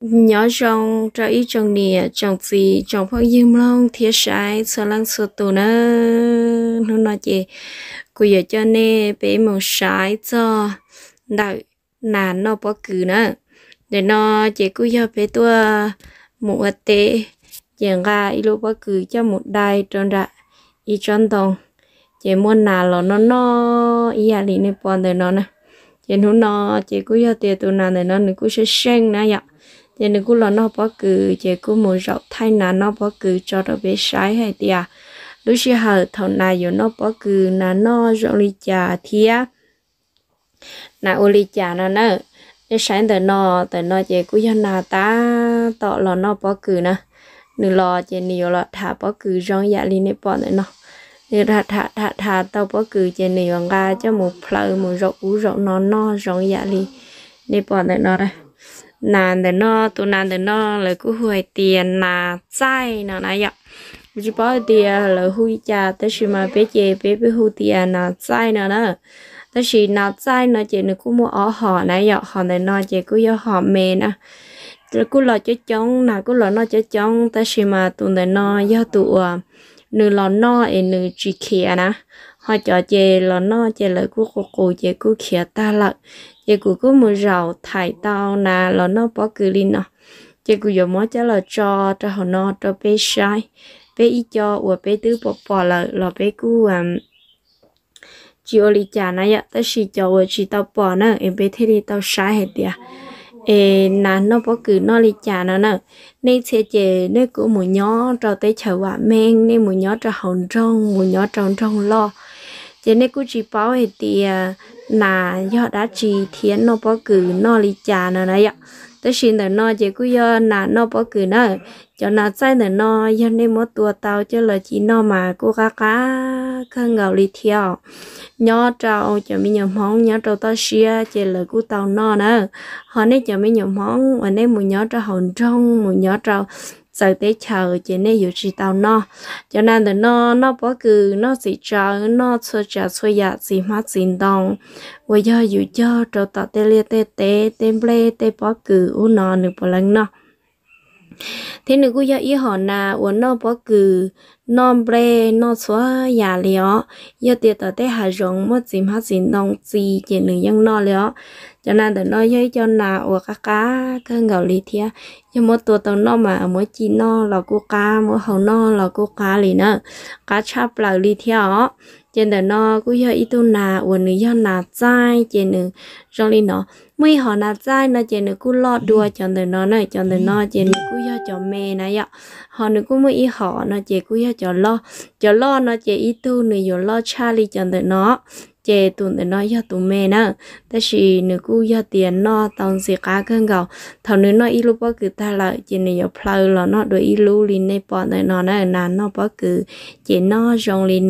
nhỏ trong cho ý trong nè trong gì trong phong dương long thiết sai sờ lăng sờ tù nó nó nói gì cô giờ cho nè bé mong sai cho đợi là nó bỏ cử nữa để nó chỉ cô giờ bé tua một tệ chẳng ra ý lô bỏ cử cho một đai tròn ra ý tròn đồng chỉ muốn nà là nó nó ý à lý nè bọn để nó nè chỉ nó nó chỉ cô giờ tiền tụ nà để nó nó cứ sẽ sinh nè vậy dạ giờ nếu cô lo nó bỏ cử giờ cô muốn rộng thay nà nó bỏ cử cho nó bé sái hay tiệt lúc xưa hở thầu này giờ nó bỏ cử nà nó rộng lý trà thía nà ô lý trà nà nó để sáng tới nó tới nó giờ cô cho nà ta tọ lo nó bỏ cử nè nửa lo giờ nhiều lo thả bỏ cử rong dạ lý nếp bỏ tới nó nửa thả thả thả thả tao bỏ cử giờ nhiều nga cho một phơi một rộng ú rộng nó nó rong dạ lý nếp bỏ tới nó đây nàn để nó tụ nàn để nó là cứ hồi tiền là sai nó nãy giờ chỉ bỏ tiền là hui cha tới khi mà bé chè bé bé hui tiền là sai nữa đó tới khi là sai nó chỉ nó cũng mua ở họ này giờ họ để nó chỉ cứ do họ mè nè rồi cứ lo cho chống à, là cứ lo nó cho chống tới khi mà tụ để nó do tụ nửa lo nó ấy nửa chỉ kia nè họ cho chè lo nó chơi là cứ cố cố chơi cứ kia ta lại chị cụ có một rào thải tao nà là nó bỏ cử linh nọ giờ cụ giờ mới cho là cho cho họ nó cho bé sai bé ít cho và bé thứ bỏ bỏ là là bé cụ um, chị ô lý trả nãy giờ tới chị cho và chị tao bỏ nữa em bé thế đi tao sai hết đi à ê nó bỏ cử nó lý trả nó nữa nên sẽ chế nên cụ một nhỏ cho tới chờ quả men nên một nhỏ cho hồng rong một nhỏ tròn tròn lo giờ này cũng chỉ bảo hệ thì là do đã chỉ thiên nó bảo cử nó lý trà nữa này ạ tới xin nữa nó chỉ cũng do là nó bảo cử nó cho nó sai nữa nó do nên mỗi tua tàu cho là chỉ nó mà cô cá cá không ngầu lý theo nhớ trâu cho mình nhầm món nhớ trâu ta xia chỉ là cô tàu nó nữa họ nên cho mình nhầm món và nên một nhớ trâu hồn trong một nhớ trâu giờ tới chờ chị nên hiểu chị tao nó cho nên là nó nó bỏ cứ nó chỉ chờ nó dạ, cho chờ suy giờ gì mà xin đồng bây giờ hiểu cho cho tao tê liệt tê tê tê ble tê bỏ cứ u nó được bao lần nó thế nên cũng giờ ý họ na uốn nó bỏ cừ non bre non xóa nhà lió giờ tiệt tờ té hà rộng mất gì hết gì nông gì chỉ nữ dân no lió cho nên tờ nó giấy cho na uốn cá cá cái ngầu lì thia giờ mỗi tuột tàu no mà mỗi chi no là cô cá mỗi hầu no là cô cá lì nữa cá chắp là lì thia trên đời nó cũng do ít tu nà uẩn nữ do nà trai trên nữ rồi lên nó mấy họ nà trai nó trên nữ cũng lo đua cho đời nó này cho đời nó trên nữ cũng do chọn mẹ này ạ họ nữ cũng mấy họ nó trên cũng do chọn lo cho lo nó trên ít tu nữ giờ lo Charlie chọn đời nó chế tụi nó nói cho mẹ nữa, ta chỉ nữ cú cho tiền nó tao sẽ cá cơn gạo thằng nữ nó ít lúc bao cứ ta lại chỉ nữ giờ plug là nó đôi ít lúc liền này bọn nó này, nà nó bao cứ chỉ nó rong liền